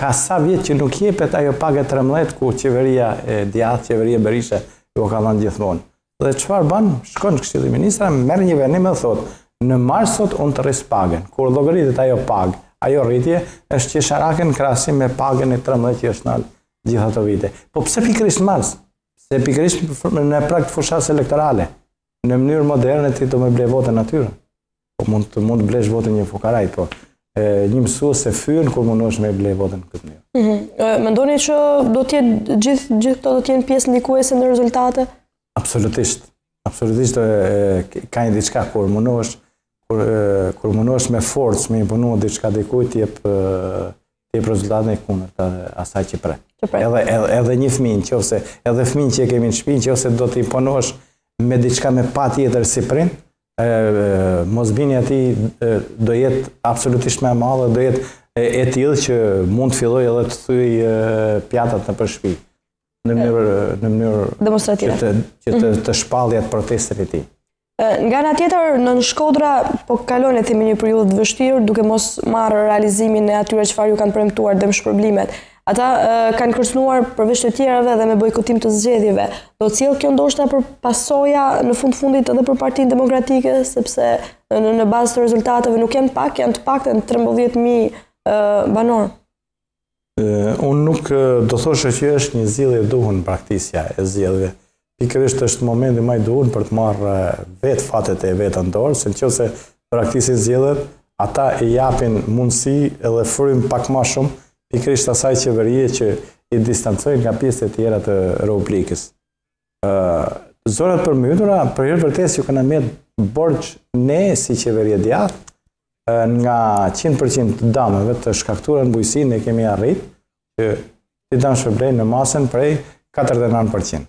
Ka sa vjet që nuk jepet ajo paga 13 ku qeveria e qeveria berishe, ju ka dhënë gjithmonë. Dhe qëfar banë, shkonë këshilë i ministra, merë një venime dhe thotë, në marë sot unë të rrisë pagën, kur do ajo pagë, ajo rritje është që sharakën krasim me pagën e 13 që është nalë gjitha të vite. Po pse pikrisë në marës? Se pikrisë në prakt fushas elektorale, në mënyrë moderne ti do me ble votën në Po mund të mund blesh votën një fukarajt, po një mësu se fyrën kur mund është me ble votën në këtë mënyrë. Më mhm. që do tjetë gjithë, gjithë të do tjenë pjesë ndikuese në rezultate? Absolutisht. Absolutisht ka një diçka kur mundosh kur kur mundosh me forcë me imponuar diçka dikujt ti jep ti jep rezultatin e kundërt asaj që pre. Edhe edhe, një fëmijë nëse edhe fëmijë që e kemi në shtëpi nëse do të imponosh me diçka me pa tjetër si prin, e, mos bini ati e, do jetë absolutisht me madhe, do jetë e, e që mund të filloj edhe të thuj pjatat në përshpi në mënyrë në mënyrë demonstrative që të të, të shpallë atë protestën e tij. Nga ana tjetër, në Shkodra po kalon e themi një periudhë të vështirë duke mos marrë realizimin e atyre çfarë ju kanë premtuar dhe shpërblimet. Ata e, kanë kërcënuar për të tjera dhe me bojkotim të zgjedhjeve. Do të sjell kjo ndoshta për pasoja në fund fundit edhe për Partinë Demokratike sepse në, në bazë të rezultateve nuk janë pak, janë të paktën 13000 banorë. Unë nuk do thoshe që është një e duhun praktisja e zilje. Pikërisht është momenti maj duhun për të marrë vetë fatet e vetë ndorë, se në që se praktisin zilët, ata i japin mundësi edhe furim pak ma shumë, pikërisht asaj që vërje që i distancojnë nga pjesët e tjera të rubrikës. Zorat për mjëtura, për hirë vërtes ju këna me borgë ne si qeveri e djatë, nga 100% të dameve të shkaktura në bujësi, ne kemi arrit që të damë shpërblej në masën prej 49%.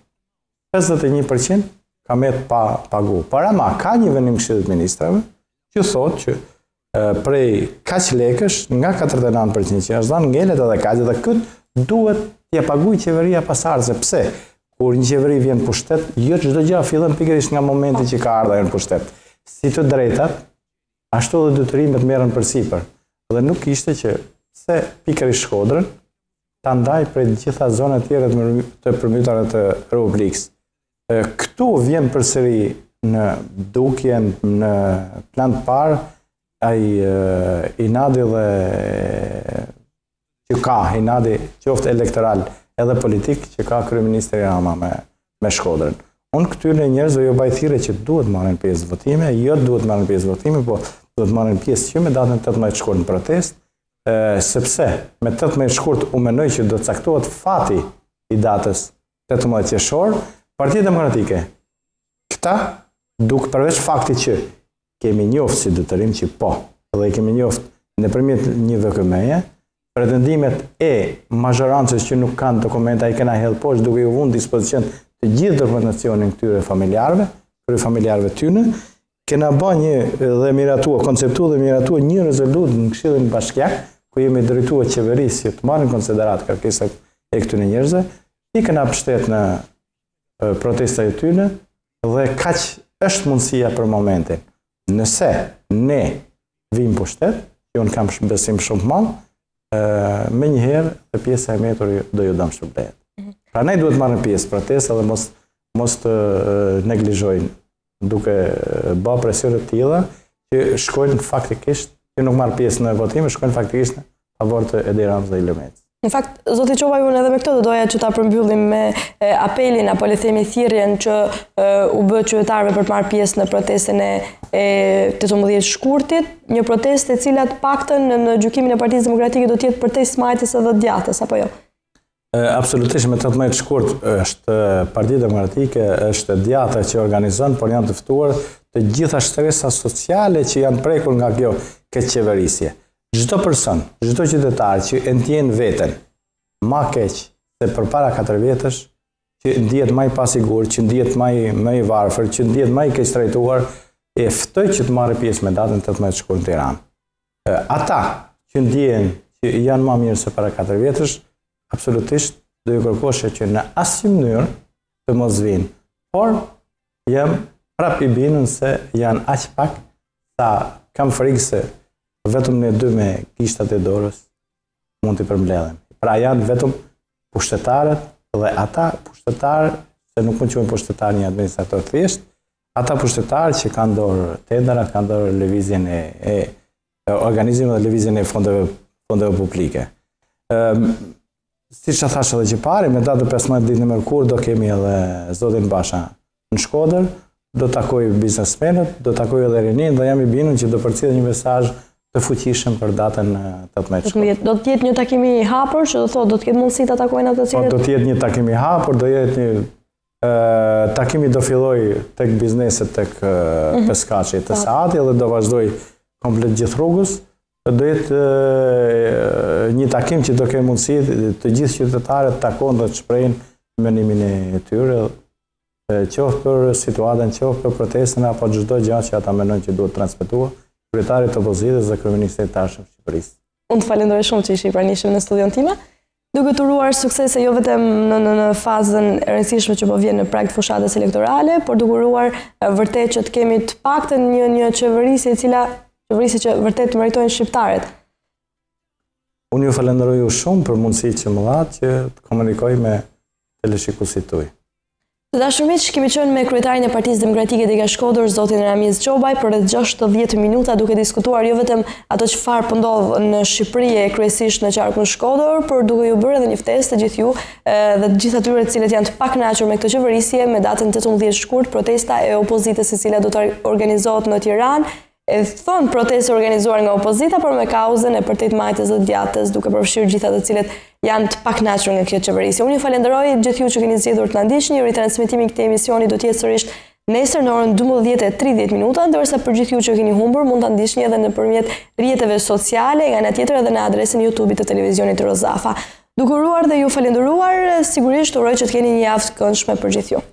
51% ka me të pa, pagu. Para ma, ka një vendim këshidit ministrave që thot që prej kaq lekësh nga 49% që është dhanë ngellet edhe kaqë dhe këtë duhet t'ja i qeveria pasardhëse. Pse? Kur një qeveri vjen pushtet, jo çdo gjë fillon pikërisht nga momenti që ka ardhur në pushtet. Si të drejtat, ashtu dhe dëtërimet merën për sipër, dhe nuk ishte që se pikër i shkodrën, të ndaj për gjitha zonët tjere të përmytarë të rubriks. Këtu vjen për sëri në dukje, në plan të parë, a i inadi dhe që ka, inadi që oftë elektoral edhe politik që ka Kryeministri Rama me, me Shkodrën. Unë këtyre njerëzve jo bajthire që duhet marrin pjesë votime, jo duhet marrin pjesë votime, po duhet marrin pjesë që me datën 18 shkurt në protest, e, sepse me 18 shkurt u menoj që do të caktohet fati i datës 18 qeshor, partijet demokratike, këta duke përveç faktit që kemi njoftë si dëtërim që po, dhe kemi njoftë në përmjet një dokumeje, pretendimet e mazhorancës që nuk kanë dokumenta i kena hedhë poshtë duke ju vënë dispozicion e gjithë dokumentacionin këtyre familjarve, këtyre familjarve tyne, kena ba një dhe miratua, konceptu dhe miratua një rezolut në këshillin bashkjak, ku jemi drejtua qeverisë që të marë në konsiderat kërkesat e këtyre njerëzve, i kena pështet në protesta e tyne, dhe kaq është mundësia për momentin. Nëse ne vim pështet, që unë kam besim shumë malë, me njëherë të pjesë e metur do ju dëmë shumë bletë. Pra ne duhet në pjesë protesta dhe mos, mos të neglizhojnë duke ba presjore të tila që shkojnë faktikisht që nuk marrë pjesë në votime, shkojnë faktikisht në favor të Edi Ramës dhe Ilomec. Në fakt, zoti Qova ju në edhe me këto doja që ta përmbyllim me apelin apo le themi thirjen që e, u bë qëvetarve për të marrë pjesë në protestin e, e të të mëdhjet shkurtit, një protest e cilat pakten në gjukimin e Partisë demokratikit do tjetë për të smajtës edhe djatës, apo jo? Absolutisht me të të nëjtë shkurt është partijet e mëratike, është djata që organizën, por janë tëftuar të gjitha shtresa sociale që janë prekur nga kjo këtë qeverisje. Gjitho përson, gjitho qytetarë që e ndjenë vetën ma keqë se për para 4 vjetës, që ndjetë maj pasigur, që ndjetë maj me i varëfër, që ndjetë maj keqë trajtuar, rejtuar e ftoj që të marë pjesë me datën të të shkurt në Tiran. Ata që ndjenë që janë ma mirë se para 4 vjetës, absolutisht do ju kërkoshe që në asim njërë të mos vinë, por jem prap i binë nëse janë aqë pak, ta kam frikë se vetëm në dy me kishtat e dorës mund të përmledhen. Pra janë vetëm pushtetarët dhe ata pushtetarë, se nuk mund që me pushtetar një administrator të thjesht, ata pushtetarë që kanë dorë tenderat, kanë dorë levizjen e, e organizimë dhe levizjen e fondeve, fondeve publike. Ehm, si që thashe dhe që pari, me datë 15 ditë në mërkur, do kemi edhe Zotin Basha në Shkoder, do takoj biznesmenet, do takoj edhe rinin, dhe jam i binën që do përcidhe një mesaj të fuqishëm për datën 18 shkoder. Do të jetë një takimi hapër, që do thotë, do të ketë mundësi të takojnë atë të po, cilët? Do të jetë një takimi hapër, do jetë një takimi do filloj mhm. të këtë bizneset të këtë peskaci të saati, dhe do vazhdoj komplet gjithë rrugës, do jetë një takim që do kemë mundësi të gjithë qytetarët të takon dhe të shprejnë mënimin e tyre, qofë për situatën, qofë për protestën, apo gjithdo gjatë që ata menon që duhet transmitua, kërëtarit të pozitës dhe kërëministit të ashëm Shqipërisë. Unë të falendoj shumë që ishi pranishim në studion time, duke të ruar suksese jo vetëm në fazën e rënsishme që po vjen në prakt fushatës elektorale, por duke ruar vërtet që të kemi të pakte një një qeverisi e cila qeverisë që vërtet meritojnë shqiptarët. Unë ju falenderoj ju shumë për mundësi që më dhatë që të komunikoj me teleshikusit të ujë. Të dashërmit që kemi qënë me kryetarin e partiz demokratike dhe ka shkodur, Zotin Ramiz Qobaj, për rrët 60 minuta duke diskutuar jo vetëm ato që farë pëndodhë po në Shqipëri e kryesisht në qarkun shkodur, për duke ju bërë edhe një ftes të gjithju dhe gjitha tyre cilet janë të pak nashur me këtë qeverisje me datën 18 shkurt protesta e opozitës e cila do të organizohet në Tiranë, e thonë protestë organizuar nga opozita, por me kauzën e për 8 majtës dhe djatës, duke përfshirë gjitha të cilet janë të pak nashur nga kjo qeverisi. Unë ju falenderoj gjithë ju që keni zhjithur të nëndishë, një retransmitimi këte emisioni do tjetë sërishë nesër në orën 12.30 minuta, ndërsa për gjithë ju që keni humbur, mund të nëndishë edhe në përmjet rjetëve sociale, nga në tjetër edhe në adresin YouTube të televizionit Rozafa. Dukuruar dhe ju falenderuar, sigurisht uroj që të keni një aftë këndshme për gjithë ju.